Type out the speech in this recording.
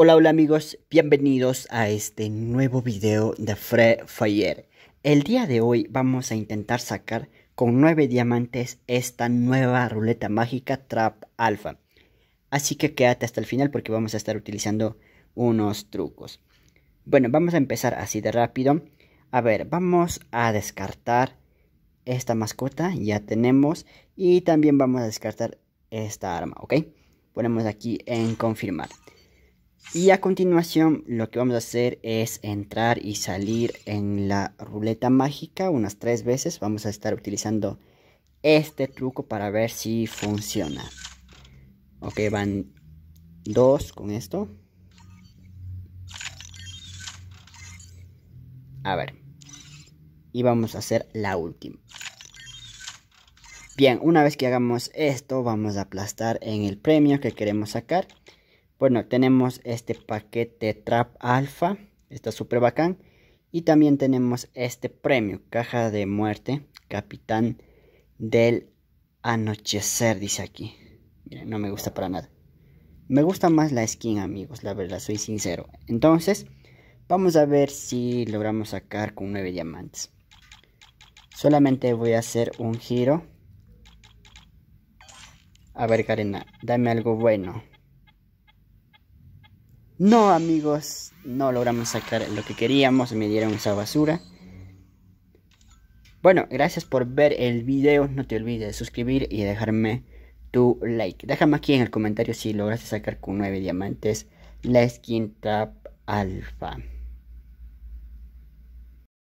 Hola, hola amigos, bienvenidos a este nuevo video de Free Fire. El día de hoy vamos a intentar sacar con 9 diamantes esta nueva ruleta mágica Trap Alpha. Así que quédate hasta el final porque vamos a estar utilizando unos trucos. Bueno, vamos a empezar así de rápido. A ver, vamos a descartar esta mascota, ya tenemos. Y también vamos a descartar esta arma, ¿ok? Ponemos aquí en confirmar. Y a continuación lo que vamos a hacer es entrar y salir en la ruleta mágica unas tres veces. Vamos a estar utilizando este truco para ver si funciona. Ok, van dos con esto. A ver. Y vamos a hacer la última. Bien, una vez que hagamos esto, vamos a aplastar en el premio que queremos sacar. Bueno, tenemos este paquete Trap Alpha, está súper bacán. Y también tenemos este premio, Caja de Muerte, Capitán del Anochecer, dice aquí. no me gusta para nada. Me gusta más la skin, amigos, la verdad, soy sincero. Entonces, vamos a ver si logramos sacar con 9 diamantes. Solamente voy a hacer un giro. A ver, Karena, dame algo bueno. No, amigos, no logramos sacar lo que queríamos, me dieron esa basura. Bueno, gracias por ver el video, no te olvides de suscribir y dejarme tu like. Déjame aquí en el comentario si lograste sacar con 9 diamantes la skin tap alfa.